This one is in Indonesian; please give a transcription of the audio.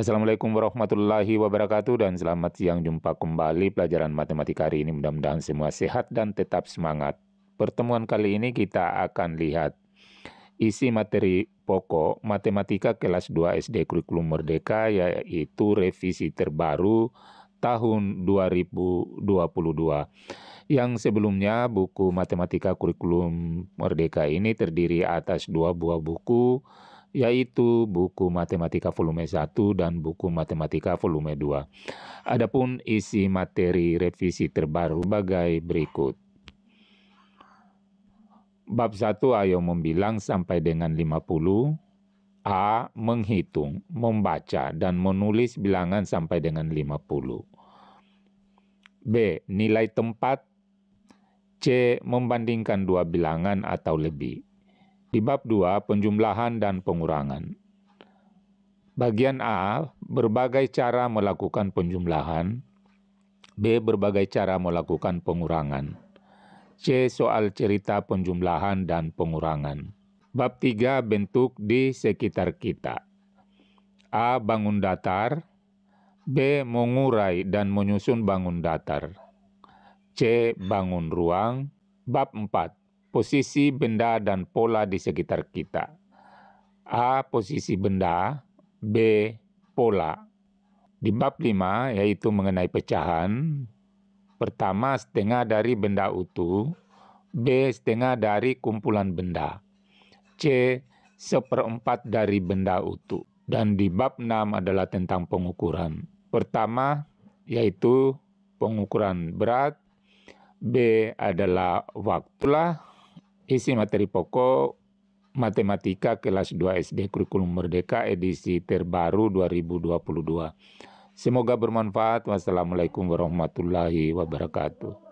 Assalamualaikum warahmatullahi wabarakatuh dan selamat siang jumpa kembali pelajaran matematika hari ini. Mudah-mudahan semua sehat dan tetap semangat. Pertemuan kali ini kita akan lihat isi materi pokok matematika kelas 2 SD Kurikulum Merdeka yaitu revisi terbaru tahun 2022. Yang sebelumnya buku matematika Kurikulum Merdeka ini terdiri atas dua buah buku yaitu buku Matematika volume 1 dan buku Matematika volume 2. Adapun isi materi revisi terbaru sebagai berikut. Bab 1 ayo membilang sampai dengan 50. A. Menghitung, membaca, dan menulis bilangan sampai dengan 50. B. Nilai tempat. C. Membandingkan dua bilangan atau lebih di bab 2 penjumlahan dan pengurangan. Bagian A, berbagai cara melakukan penjumlahan. B, berbagai cara melakukan pengurangan. C, soal cerita penjumlahan dan pengurangan. Bab 3, bentuk di sekitar kita. A. Bangun datar B. Mengurai dan menyusun bangun datar C. Bangun ruang Bab 4 posisi benda dan pola di sekitar kita. A. Posisi benda B. Pola Di bab 5, yaitu mengenai pecahan, pertama setengah dari benda utuh, B. setengah dari kumpulan benda, C. seperempat dari benda utuh. Dan di bab 6 adalah tentang pengukuran. Pertama, yaitu pengukuran berat, B adalah waktulah, isi materi pokok matematika kelas 2 SD kurikulum merdeka edisi terbaru 2022. Semoga bermanfaat. Wassalamualaikum warahmatullahi wabarakatuh.